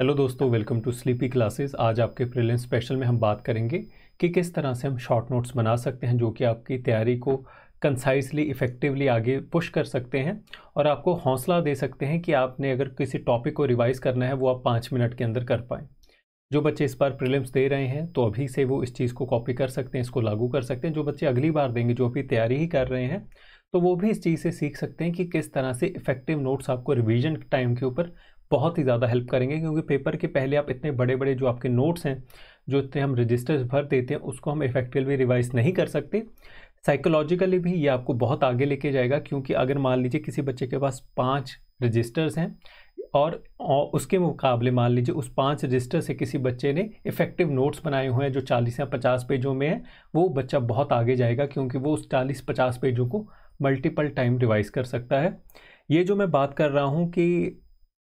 Hello दोस्तों welcome to sleepy classes आज आपके प्रिलिम स्पेशल में हम बात करेंगे कि किस तरह से हम शॉर्ट नोट्स बना सकते हैं जो कि आपकी तैयारी को कंसाइसली इफ़ेक्टिवली आगे पुश कर सकते हैं और आपको हौसला दे सकते हैं कि आपने अगर किसी टॉपिक को रिवाइज करना है वो आप पाँच मिनट के अंदर कर पाएँ जो बच्चे इस बार प्रिलिम्स दे रहे हैं तो अभी से वो इस चीज़ को कॉपी कर सकते हैं इसको लागू कर सकते हैं जो बच्चे अगली बार देंगे जो अभी तैयारी ही कर रहे हैं तो वो भी इस चीज़ से सीख सकते हैं कि किस तरह से इफ़ेक्टिव नोट्स आपको रिवीजन टाइम के ऊपर बहुत ही ज़्यादा हेल्प करेंगे क्योंकि पेपर के पहले आप इतने बड़े बड़े जो आपके नोट्स हैं जो इतने हम रजिस्टर्स भर देते हैं उसको हम इफेक्टिवली रिवाइज नहीं कर सकते साइकोलॉजिकली भी ये आपको बहुत आगे लेके जाएगा क्योंकि अगर मान लीजिए किसी बच्चे के पास पाँच रजिस्टर्स हैं और उसके मुकाबले मान लीजिए उस पांच रजिस्टर से किसी बच्चे ने इफेक्टिव नोट्स बनाए हुए हैं जो चालीस या पचास पेजों में है वो बच्चा बहुत आगे जाएगा क्योंकि वो उस चालीस पचास पेजों को मल्टीपल टाइम रिवाइज कर सकता है ये जो मैं बात कर रहा हूँ कि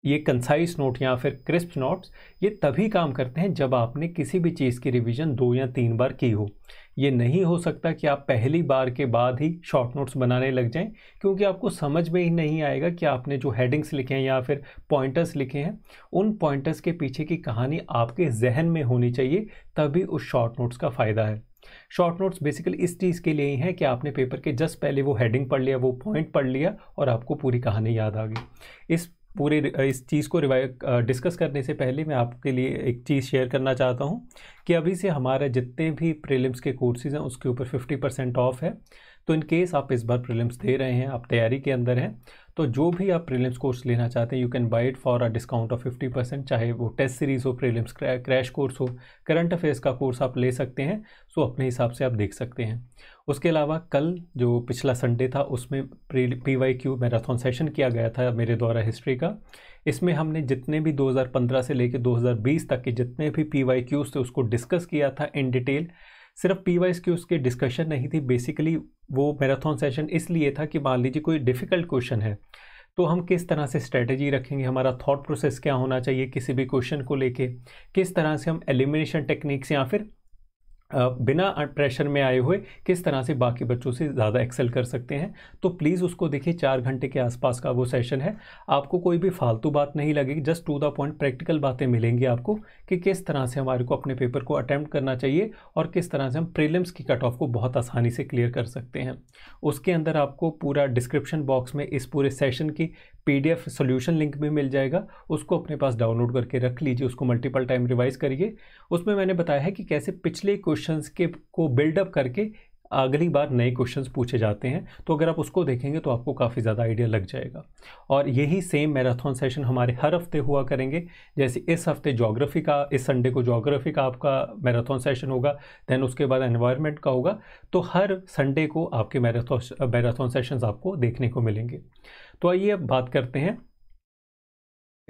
ये कंसाइस नोट या फिर क्रिस्प नोट्स ये तभी काम करते हैं जब आपने किसी भी चीज़ की रिवीजन दो या तीन बार की हो ये नहीं हो सकता कि आप पहली बार के बाद ही शॉर्ट नोट्स बनाने लग जाएं क्योंकि आपको समझ में ही नहीं आएगा कि आपने जो हेडिंग्स लिखे हैं या फिर पॉइंटर्स लिखे हैं उन पॉइंटर्स के पीछे की कहानी आपके जहन में होनी चाहिए तभी उस शॉर्ट नोट्स का फ़ायदा है शॉर्ट नोट्स बेसिकली इस चीज़ के लिए ही हैं कि आपने पेपर के जस्ट पहले वो हेडिंग पढ़ लिया वो पॉइंट पढ़ लिया और आपको पूरी कहानी याद आ गई इस पूरे इस चीज़ को रिवाइ डिस्कस करने से पहले मैं आपके लिए एक चीज़ शेयर करना चाहता हूँ कि अभी से हमारे जितने भी प्रीलिम्स के कोर्सेज हैं उसके ऊपर 50 परसेंट ऑफ है तो इन केस आप इस बार प्रीलिम्स दे रहे हैं आप तैयारी के अंदर हैं तो जो भी आप प्रीलिम्स कोर्स लेना चाहते हैं you can buy it for a discount of fifty percent चाहे वो टेस्ट सीरीज़ हो प्रीलिम्स क्रैश कोर्स हो करंट अफेयर्स का कोर्स आप ले सकते हैं सो अपने हिसाब से आप देख सकते हैं उसके अलावा कल जो पिछला संडे था उसमें P Y Q marathon session किया गया था मेरे द्वारा हिस्ट्री का इसमें हमने जितने भी 2015 से लेकर 2020 तक के जितने भी पी वाई क्यूज थे उसको डिस्कस किया था इन डिटेल सिर्फ पी वाई की उसकी डिस्कशन नहीं थी बेसिकली वो मैराथन सेशन इसलिए था कि मान लीजिए कोई डिफ़िकल्ट क्वेश्चन है तो हम किस तरह से स्ट्रेटजी रखेंगे हमारा थॉट प्रोसेस क्या होना चाहिए किसी भी क्वेश्चन को लेके किस तरह से हम एलिमिनेशन टेक्निक्स या फिर बिना प्रेशर में आए हुए किस तरह से बाकी बच्चों से ज़्यादा एक्सेल कर सकते हैं तो प्लीज़ उसको देखिए चार घंटे के आसपास का वो सेशन है आपको कोई भी फालतू बात नहीं लगेगी just to the point practical बातें मिलेंगी आपको कि किस तरह से हमारे को अपने पेपर को अटैम्प्ट करना चाहिए और किस तरह से हम प्रीलिम्स की कट ऑफ को बहुत आसानी से क्लियर कर सकते हैं उसके अंदर आपको पूरा डिस्क्रिप्शन बॉक्स में इस पूरे सेशन की पीडीएफ सॉल्यूशन लिंक भी मिल जाएगा उसको अपने पास डाउनलोड करके रख लीजिए उसको मल्टीपल टाइम रिवाइज करिए उसमें मैंने बताया है कि कैसे पिछले क्वेश्चन के को बिल्डअप करके अगली बार नए क्वेश्चंस पूछे जाते हैं तो अगर आप उसको देखेंगे तो आपको काफ़ी ज़्यादा आइडिया लग जाएगा और यही सेम मैराथन सेशन हमारे हर हफ्ते हुआ करेंगे जैसे इस हफ्ते जोग्राफी का इस संडे को जोग्राफी का आपका मैराथन सेशन होगा दैन उसके बाद एनवायरनमेंट का होगा तो हर संडे को आपके मैराथन मैराथन सेशन आपको देखने को मिलेंगे तो आइए अब बात करते हैं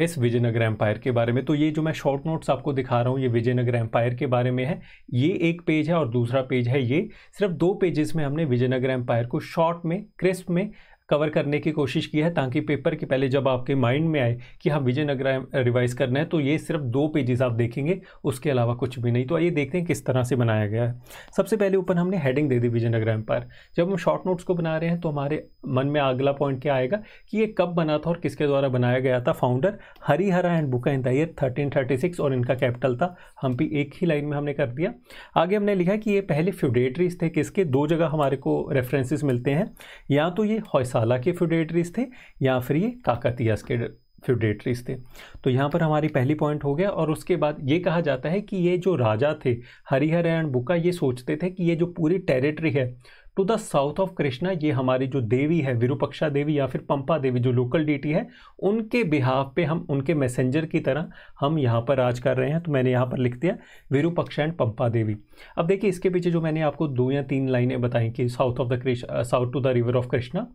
इस विजयनगर एम्पायर के बारे में तो ये जो मैं शॉर्ट नोट्स आपको दिखा रहा हूँ ये विजयनगर एम्पायर के बारे में है ये एक पेज है और दूसरा पेज है ये सिर्फ दो पेजेस में हमने विजयनगर एम्पायर को शॉर्ट में क्रिस्प में कवर करने की कोशिश की है ताकि पेपर के पहले जब आपके माइंड में आए कि हाँ विजयनगर रिवाइज करना है तो ये सिर्फ दो पेजेस आप देखेंगे उसके अलावा कुछ भी नहीं तो आइए देखते हैं किस तरह से बनाया गया है सबसे पहले ऊपर हमने हेडिंग दे दी विजयनगर एम्पायर जब हम शॉर्ट नोट्स को बना रहे हैं तो हमारे मन में अगला पॉइंट क्या आएगा कि ये कब बना था और किसके द्वारा बनाया गया था फाउंडर हरिहरा एंड बुका इन दर थर्टीन और इनका कैपिटल था हम भी एक ही लाइन में हमने कर दिया आगे हमने लिखा कि ये पहले फ्यूडेटरीज थे किसके दो जगह हमारे को रेफरेंसेस मिलते हैं या तो ये हौसा साला के फ्यूडेटरीज थे या फिर ये काकतियास के फ्यूडेटरीज थे तो यहाँ पर हमारी पहली पॉइंट हो गया और उसके बाद ये कहा जाता है कि ये जो राजा थे हरिहर एंड बुका ये सोचते थे कि ये जो पूरी टेरिटरी है to the south of Krishna ये हमारी जो देवी है विरूपक्षा देवी या फिर पंपा देवी जो लोकल डीटी है उनके बिहाव पे हम उनके मैसेंजर की तरह हम यहाँ पर राज कर रहे हैं तो मैंने यहाँ पर लिख दिया विरूपक्षा एंड पंपा देवी अब देखिए इसके पीछे जो मैंने आपको दो या तीन लाइनें बताई कि south of the south to the river of Krishna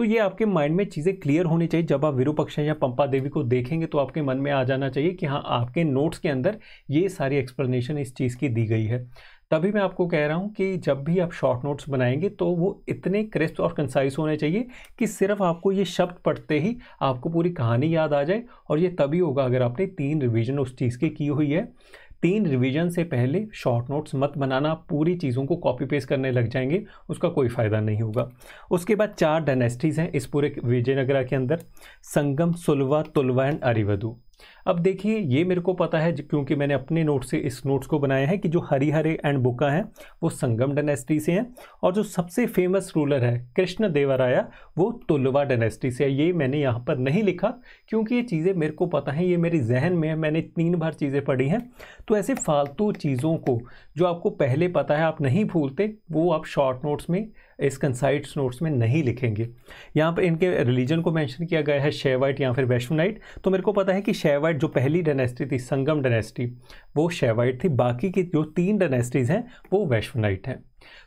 तो ये आपके माइंड में चीज़ें क्लियर होनी चाहिए जब आप विरूपक्ष या पंपा देवी को देखेंगे तो आपके मन में आ जाना चाहिए कि हाँ आपके नोट्स के अंदर ये सारी एक्सप्लेनेशन इस चीज़ की दी गई है तभी मैं आपको कह रहा हूँ कि जब भी आप शॉर्ट नोट्स बनाएंगे तो वो इतने क्रिस्प और कंसाइज होने चाहिए कि सिर्फ आपको ये शब्द पढ़ते ही आपको पूरी कहानी याद आ जाए और ये तभी होगा अगर आपने तीन रिवीजन उस चीज़ की की हुई है तीन रिवीजन से पहले शॉर्ट नोट्स मत बनाना पूरी चीज़ों को कॉपी पेस्ट करने लग जाएंगे उसका कोई फ़ायदा नहीं होगा उसके बाद चार डायनेस्टीज़ हैं इस पूरे विजयनगरा के अंदर संगम सुलवा तुलवा एंड अरिवधु अब देखिए ये मेरे को पता है क्योंकि मैंने अपने नोट से इस नोट्स को बनाया है कि जो हरिहरे एंड बुका हैं वो संगम डेनेस्टी से हैं और जो सबसे फेमस रूलर है कृष्ण देवराया वो तुलवा डेनेस्टी से है ये मैंने यहाँ पर नहीं लिखा क्योंकि ये चीज़ें मेरे को पता है ये मेरे जहन में है मैंने तीन बार चीज़ें पढ़ी हैं तो ऐसे फालतू चीज़ों को जो आपको पहले पता है आप नहीं भूलते वो आप शॉर्ट नोट्स में इस कंसाइट्स नोट्स में नहीं लिखेंगे यहाँ पर इनके रिलीजन को मेंशन किया गया है शेवाइट या फिर वैश्वनाइट तो मेरे को पता है कि शेवाइट जो पहली डायनेस्टी थी संगम डायनेस्टी वो शेवाइट थी बाकी की जो तीन डायनेस्टीज़ हैं वो वैश्वनाइट हैं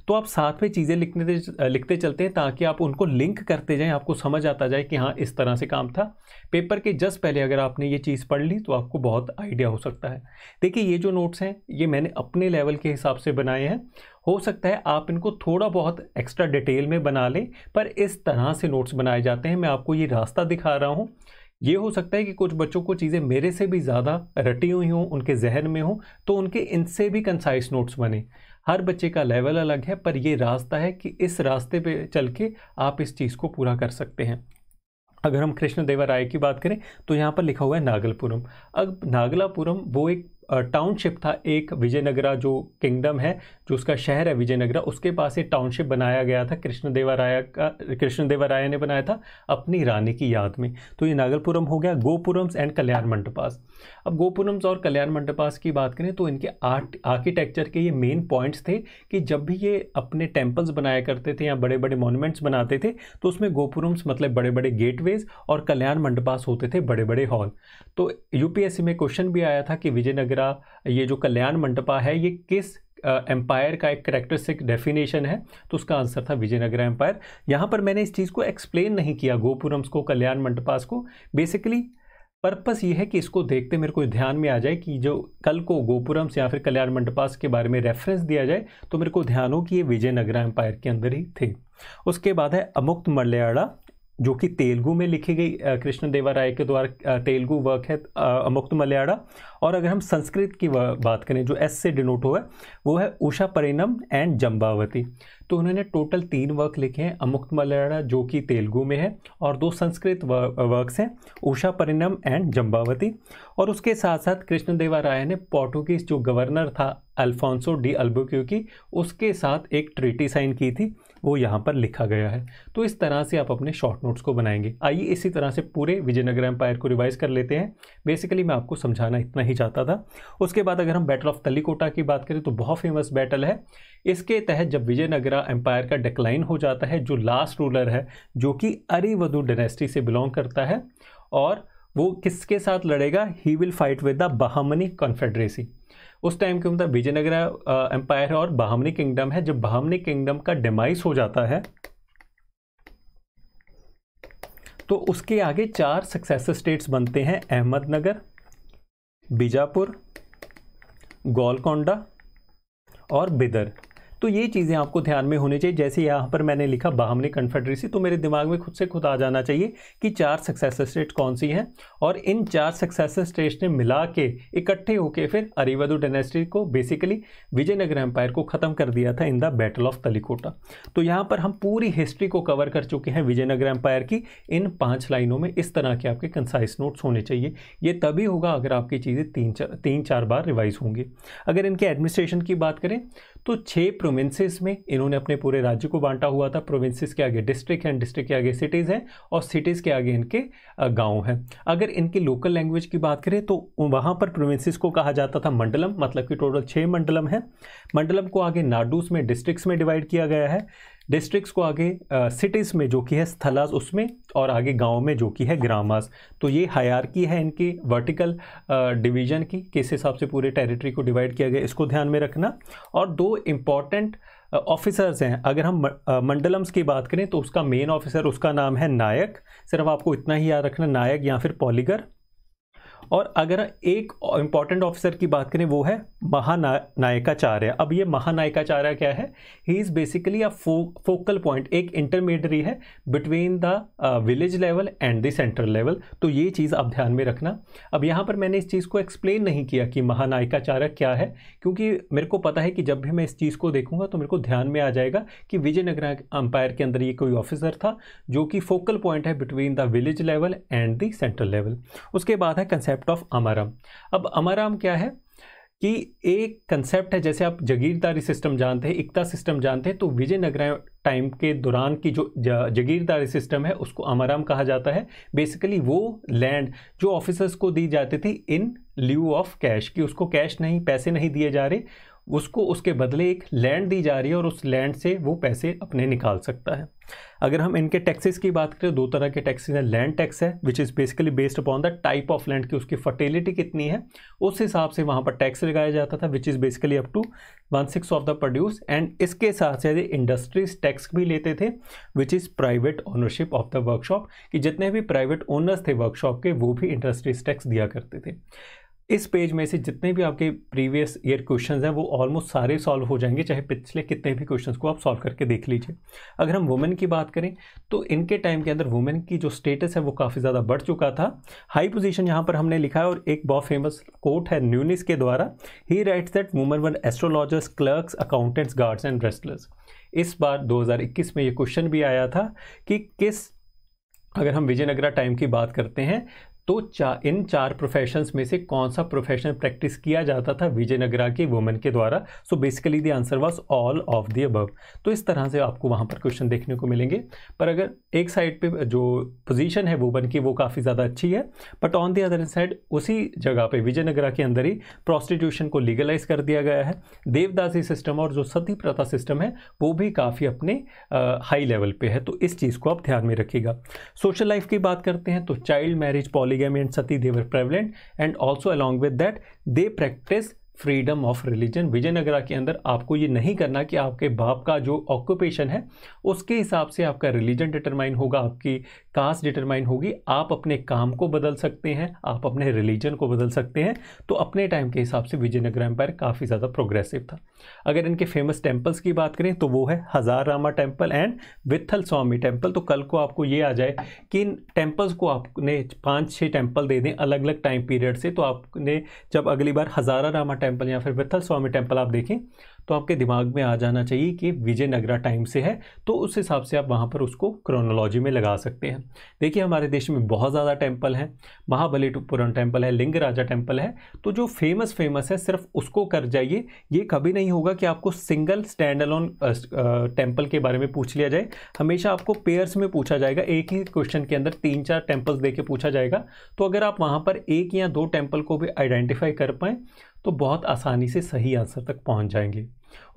तो आप साथ में चीज़ें लिखने लिखते चलते हैं ताकि आप उनको लिंक करते जाएं आपको समझ आता जाए कि हाँ इस तरह से काम था पेपर के जस्ट पहले अगर आपने ये चीज़ पढ़ ली तो आपको बहुत आइडिया हो सकता है देखिए ये जो नोट्स हैं ये मैंने अपने लेवल के हिसाब से बनाए हैं हो सकता है आप इनको थोड़ा बहुत एक्स्ट्रा डिटेल में बना लें पर इस तरह से नोट्स बनाए जाते हैं मैं आपको ये रास्ता दिखा रहा हूँ ये हो सकता है कि कुछ बच्चों को चीज़ें मेरे से भी ज़्यादा रटी हुई हों उनके जहन में हों तो उनके इनसे भी कंसाइस नोट्स बने हर बच्चे का लेवल अलग है पर ये रास्ता है कि इस रास्ते पे चल के आप इस चीज़ को पूरा कर सकते हैं अगर हम कृष्ण राय की बात करें तो यहाँ पर लिखा हुआ है नागलपुरम अब नागलापुरम वो एक टाउनशिप था एक विजयनगरा जो किंगडम है जो उसका शहर है विजयनगरा उसके पास एक टाउनशिप बनाया गया था कृष्णदेवा राय का कृष्णदेवा राय ने बनाया था अपनी रानी की याद में तो ये नागलपुरम हो गया गोपुरम्स एंड कल्याण मंडपास अब गोपुरम्स और कल्याण मंडपास की बात करें तो इनके आर्ट आर्किटेक्चर के ये मेन पॉइंट्स थे कि जब भी ये अपने टेम्पल्स बनाया करते थे या बड़े बड़े मोनूमेंट्स बनाते थे तो उसमें गोपुरम्स मतलब बड़े बड़े गेटवेज और कल्याण मंडपास होते थे बड़े बड़े हॉल तो यूपीएससी में क्वेश्चन भी आया था कि विजयनगरा ये जो कल्याण मंडपा है ये किस एम्पायर का एक करेक्टरिस्टिक डेफिनेशन है तो उसका आंसर था विजयनगर एम्पायर यहाँ पर मैंने इस चीज़ को एक्सप्लेन नहीं किया गोपुरम्स को कल्याण मंडपास को बेसिकली पर्पस ये है कि इसको देखते मेरे को ध्यान में आ जाए कि जो कल को गोपुरम्स या फिर कल्याण मंडपास के बारे में रेफरेंस दिया जाए तो मेरे को ध्यान हो कि ये विजयनगर एम्पायर के अंदर ही थे उसके बाद है अमुक्त मल्याड़ा जो कि तेलुगु में लिखी गई कृष्ण देवा राय के द्वारा तेलुगु वर्क है अमुक्त मलयाड़ा और अगर हम संस्कृत की बात करें जो एस से डिनोट हुआ है वो है उषा परिणम एंड जम्बावती तो उन्होंने टोटल तीन वर्क लिखे हैं अमुक्त मलयाड़ा जो कि तेलुगु में है और दो संस्कृत वर्क्स हैं उषा परिणम एंड जम्बावती और उसके साथ साथ कृष्ण देवा राय ने पोर्टुगीज जो गवर्नर था अल्फोंसो डी अल्बुक्यू की उसके साथ एक ट्रीटी साइन की थी वो यहाँ पर लिखा गया है तो इस तरह से आप अपने शॉर्ट नोट्स को बनाएंगे आइए इसी तरह से पूरे विजयनगर एम्पायर को रिवाइज कर लेते हैं बेसिकली मैं आपको समझाना इतना ही चाहता था उसके बाद अगर हम बैटल ऑफ तलीकोटा की बात करें तो बहुत फेमस बैटल है इसके तहत जब विजयनगरा एम्पायर का डिक्लाइन हो जाता है जो लास्ट रूलर है जो कि अरिवधु डेनेस्टी से बिलोंग करता है और वो किसके साथ लड़ेगा he will fight with the Bahmani confederacy उस टाइम क्या होता है विजयनगर एम्पायर है और बहामनी किंगडम है जब बहामनी किंगडम का डिमाइस हो जाता है तो उसके आगे चार सक्सेस स्टेट्स बनते हैं अहमदनगर बीजापुर गोलकोंडा और बिदर तो ये चीज़ें आपको ध्यान में होनी चाहिए जैसे यहाँ पर मैंने लिखा बाहमनी कन्फेडरेसी तो मेरे दिमाग में खुद से खुद आ जाना चाहिए कि चार सक्सेस स्टेट कौन सी हैं और इन चार सक्सेस स्टेट्स ने मिला के इकट्ठे होके फिर अरिवदु डेनेस्टी को बेसिकली विजयनगर एम्पायर को ख़त्म कर दिया था in the battle of Talikota तो यहाँ पर हम पूरी हिस्ट्री को कवर कर चुके हैं विजयनगर एम्पायर की इन पाँच लाइनों में इस तरह के आपके कंसाइस नोट्स होने चाहिए ये तभी होगा अगर आपकी चीज़ें तीन चार तीन चार बार रिवाइज होंगी अगर इनके एडमिनिस्ट्रेशन की बात करें तो छः प्रोविंसेस में इन्होंने अपने पूरे राज्य को बांटा हुआ था प्रोविंसेस के आगे डिस्ट्रिक्ट हैं डिस्ट्रिक्ट के आगे सिटीज़ हैं और सिटीज़ के आगे इनके गाँव हैं अगर इनकी लोकल लैंग्वेज की बात करें तो वहाँ पर प्रोविंसेस को कहा जाता था मंडलम मतलब कि टोटल छः मंडलम है मंडलम को आगे नाडूस में डिस्ट्रिक्ट में डिवाइड किया गया है डिस्ट्रिक्स को आगे सिटीज़ में जो कि है स्थलाज उसमें और आगे गाँव में जो कि है ग्रामास तो ये की है इनकी वर्टिकल डिवीजन की किस हिसाब से पूरे टेरिटरी को डिवाइड किया गया इसको ध्यान में रखना और दो इम्पॉर्टेंट ऑफिसर्स हैं अगर हम मंडलम्स की बात करें तो उसका मेन ऑफिसर उसका नाम है नायक सिर्फ आपको इतना ही याद रखना नायक या फिर पॉलीगर और अगर एक इंपॉर्टेंट ऑफिसर की बात करें वो है महानायकाचार्य अब ये महानायकाचार्य क्या है he is basically a focal point एक इंटरमीडियरी है between the village level and the central level तो ये चीज़ आप ध्यान में रखना अब यहाँ पर मैंने इस चीज़ को एक्सप्लेन नहीं किया कि महानायकाचार्य क्या है क्योंकि मेरे को पता है कि जब भी मैं इस चीज़ को देखूंगा तो मेरे को ध्यान में आ जाएगा कि विजयनगर अंपायर के अंदर ये कोई ऑफिसर था जो कि फोकल पॉइंट है between the village level and the central level उसके बाद है कंसेप्ट कंसेप्ट ऑफ अमाराम अब अमाराम क्या है कि एक कंसेप्ट है जैसे आप जगीरदारी सिस्टम जानते हैं इकता सिस्टम जानते हैं तो विजयनगर टाइम के दौरान की जो जगीरदारी सिस्टम है उसको अमाराम कहा जाता है बेसिकली वो लैंड जो ऑफिसर्स को दी जाती थी इन ल्यू ऑफ कैश कि उसको कैश नहीं पैसे नहीं दिए जा रहे उसको उसके बदले एक लैंड दी जा रही है और उस लैंड से वो पैसे अपने निकाल सकता है अगर हम इनके टैक्सेस की बात करें दो तरह के टैक्सेस हैं लैंड टैक्स है which is basically based upon the type of land की उसकी फर्टिलिटी कितनी है उस हिसाब से वहाँ पर टैक्स लगाया जाता था which is basically up to one six of the produce and इसके साथ साथ इंडस्ट्रीज टैक्स भी लेते थे which is private ownership of the workshop कि जितने भी प्राइवेट ओनर्स थे वर्कशॉप के वो भी इंडस्ट्रीज टैक्स दिया करते थे इस पेज में से जितने भी आपके प्रीवियस ईयर क्वेश्चन हैं वो ऑलमोस्ट सारे सॉल्व हो जाएंगे चाहे पिछले कितने भी क्वेश्चंस को आप सॉल्व करके देख लीजिए अगर हम वुमेन की बात करें तो इनके टाइम के अंदर वुमेन की जो स्टेटस है वो काफ़ी ज़्यादा बढ़ चुका था हाई पोजीशन यहाँ पर हमने लिखा है और एक बहुत फेमस कोट है न्यूनिस के द्वारा he writes that women one astrologers clerks accountants guards and wrestlers इस बार दो में ये क्वेश्चन भी आया था कि किस अगर हम विजयनगरा टाइम की बात करते हैं तो चा, इन चार प्रोफेशंस में से कौन सा प्रोफेशन प्रैक्टिस किया जाता था विजयनगरा के वुमेन के द्वारा so basically the answer was all of the above तो इस तरह से आपको वहाँ पर क्वेश्चन देखने को मिलेंगे पर अगर एक साइड पे जो पोजीशन है वुमेन की वो काफ़ी ज़्यादा अच्छी है but on the other side उसी जगह पर विजयनगरा के अंदर ही प्रॉस्टिट्यूशन को लीगलाइज कर दिया गया है देवदासी सिस्टम और जो सती प्रथा सिस्टम है वो भी काफ़ी अपने हाई लेवल पर है तो इस चीज़ को आप ध्यान में रखिएगा सोशल लाइफ की बात करते हैं तो child marriage policy polygamy and sati they were prevalent and also along with that they practice. Freedom of religion Vijayanagara के अंदर आपको ये नहीं करना कि आपके बाप का जो ऑक्यूपेशन है उसके हिसाब से आपका रिलीजन डिटरमाइन होगा आपकी कास्ट डिटरमाइन होगी आप अपने काम को बदल सकते हैं आप अपने रिलीजन को बदल सकते हैं तो अपने टाइम के हिसाब से विजयनगर एम्पायर काफ़ी ज़्यादा प्रोग्रेसिव था अगर इनके फेमस टेम्पल्स की बात करें तो वो है Hazara Rama temple and Vitthal Swami temple तो कल को आपको ये आ जाए कि इन टेम्पल्स को आपने पाँच छः टेम्पल दे दें अलग अलग टाइम पीरियड से तो आपने जब अगली बार हज़ारा रामा टेम्पल या फिर वित्थल स्वामी टेम्पल आप देखें तो आपके दिमाग में आ जाना चाहिए कि विजयनगरा टाइम से है तो उस हिसाब से आप वहाँ पर उसको क्रोनोलॉजी में लगा सकते हैं देखिए हमारे देश में बहुत ज़्यादा टेम्पल हैं महाबलीपुरम टेम्पल है लिंग राजा टेम्पल है तो जो फेमस फेमस है सिर्फ उसको कर जाइए ये कभी नहीं होगा कि आपको सिंगल स्टैंड अलोन टेम्पल के बारे में पूछ लिया जाए हमेशा आपको पेयर्स में पूछा जाएगा एक ही क्वेश्चन के अंदर तीन चार टेम्पल्स दे के पूछा जाएगा तो अगर आप वहाँ पर एक या दो टेम्पल को भी आइडेंटिफाई कर पाएँ तो बहुत आसानी से सही आंसर तक पहुंच जाएंगे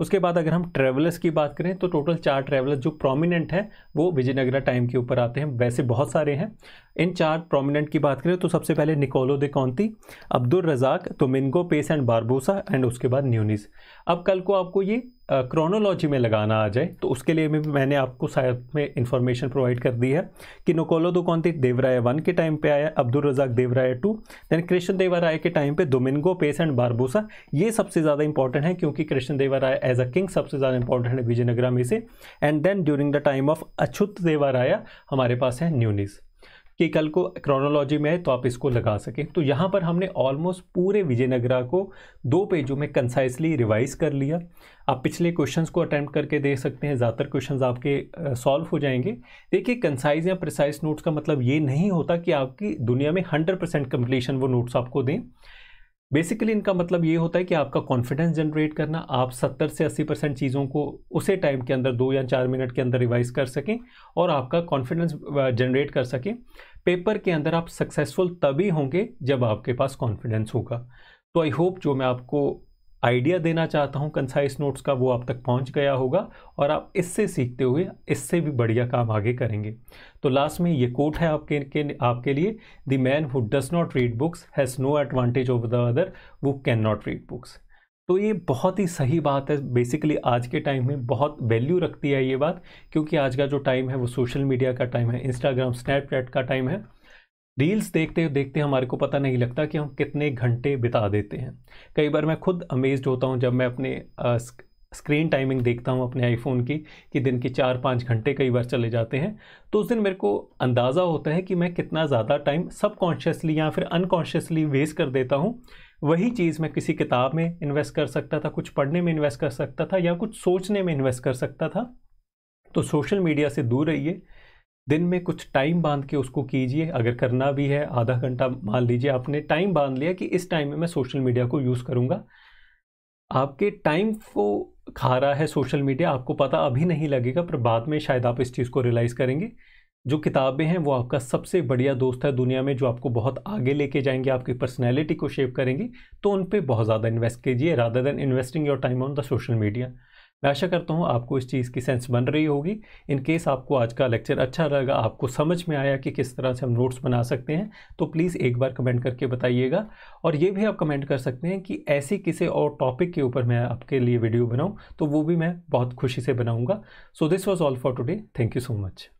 उसके बाद अगर हम ट्रेवलर्स की बात करें तो टोटल चार ट्रेवलर्स जो प्रोमिनेंट हैं वो विजयनगरा टाइम के ऊपर आते हैं वैसे बहुत सारे हैं इन चार प्रोमिनेंट की बात करें तो सबसे पहले Niccolo de Conti Abdul Razzaq Domingo Paes and Barbosa and उसके बाद न्यूनिस अब कल को आपको ये क्रोनोलॉजी में लगाना आ जाए तो उसके लिए भी मैंने आपको शायद में इंफॉर्मेशन प्रोवाइड कर दी है कि Niccolo de Conti Devaraya one के टाइम पे आया Abdul Razzaq Devaraya two then Krishna Devaraya के टाइम पे दोमिनगो पेस एंड बारबोसा ये सबसे ज़्यादा इंपॉर्टेंट है क्योंकि Krishna Devaraya Raya as a king सबसे ज़्यादा इंपॉर्टेंट है विजयनगरा में से and then during the time of Achyuta Deva Raya हमारे पास है न्यूनिस कि कल को क्रोनोलॉजी में है तो आप इसको लगा सकें तो यहाँ पर हमने ऑलमोस्ट पूरे विजयनगरा को दो पेजों में कंसाइसली रिवाइज कर लिया आप पिछले क्वेश्चंस को अटैम्प्ट करके देख सकते हैं ज़्यादातर क्वेश्चंस आपके सॉल्व हो जाएंगे देखिए कंसाइज या प्रिसाइज नोट्स का मतलब ये नहीं होता कि आपकी दुनिया में हंड्रेड परसेंट वो नोट्स आपको दें बेसिकली इनका मतलब ये होता है कि आपका कॉन्फिडेंस जनरेट करना आप 70 से 80 परसेंट चीज़ों को उसी टाइम के अंदर दो या चार मिनट के अंदर रिवाइज कर सकें और आपका कॉन्फिडेंस जनरेट कर सकें पेपर के अंदर आप सक्सेसफुल तभी होंगे जब आपके पास कॉन्फिडेंस होगा तो आई होप जो मैं आपको आइडिया देना चाहता हूँ कंसाइस नोट्स का वो आप तक पहुँच गया होगा और आप इससे सीखते हुए इससे भी बढ़िया काम आगे करेंगे तो लास्ट में ये कोट है आपके के आपके लिए the man who does not read books has no advantage over the other वो कैन नॉट रीड बुक्स तो ये बहुत ही सही बात है बेसिकली आज के टाइम में बहुत वैल्यू रखती है ये बात क्योंकि आज का जो टाइम है वो सोशल मीडिया का टाइम है इंस्टाग्राम स्नैपचैट का टाइम है रील्स देखते देखते हमारे को पता नहीं लगता कि हम कितने घंटे बिता देते हैं कई बार मैं खुद अमेज्ड होता हूँ जब मैं अपने स्क्रीन टाइमिंग देखता हूँ अपने आईफोन की कि दिन के चार पाँच घंटे कई बार चले जाते हैं तो उस दिन मेरे को अंदाज़ा होता है कि मैं कितना ज़्यादा टाइम सबकॉन्शियसली या फिर अनकॉन्शियसली वेस्ट कर देता हूँ वही चीज़ मैं किसी किताब में इन्वेस्ट कर सकता था कुछ पढ़ने में इन्वेस्ट कर सकता था या कुछ सोचने में इन्वेस्ट कर सकता था तो सोशल मीडिया से दूर रहिए दिन में कुछ टाइम बांध के उसको कीजिए अगर करना भी है आधा घंटा मान लीजिए आपने टाइम बांध लिया कि इस टाइम में मैं सोशल मीडिया को यूज़ करूँगा आपके टाइम को खा रहा है सोशल मीडिया आपको पता अभी नहीं लगेगा पर बाद में शायद आप इस चीज़ को रियलाइज़ करेंगे जो किताबें हैं वो आपका सबसे बढ़िया दोस्त है दुनिया में जो आपको बहुत आगे लेके जाएंगे आपकी पर्सनैलिटी को शेप करेंगी तो उन पर बहुत ज़्यादा इन्वेस्ट कीजिए rather than investing your time on the social media मैं आशा करता हूँ आपको इस चीज़ की सेंस बन रही होगी इन केस आपको आज का लेक्चर अच्छा लगा आपको समझ में आया कि किस तरह से हम नोट्स बना सकते हैं तो प्लीज़ एक बार कमेंट करके बताइएगा और ये भी आप कमेंट कर सकते हैं कि ऐसे किसी और टॉपिक के ऊपर मैं आपके लिए वीडियो बनाऊँ तो वो भी मैं बहुत खुशी से बनाऊँगा so this was all for today thank you so much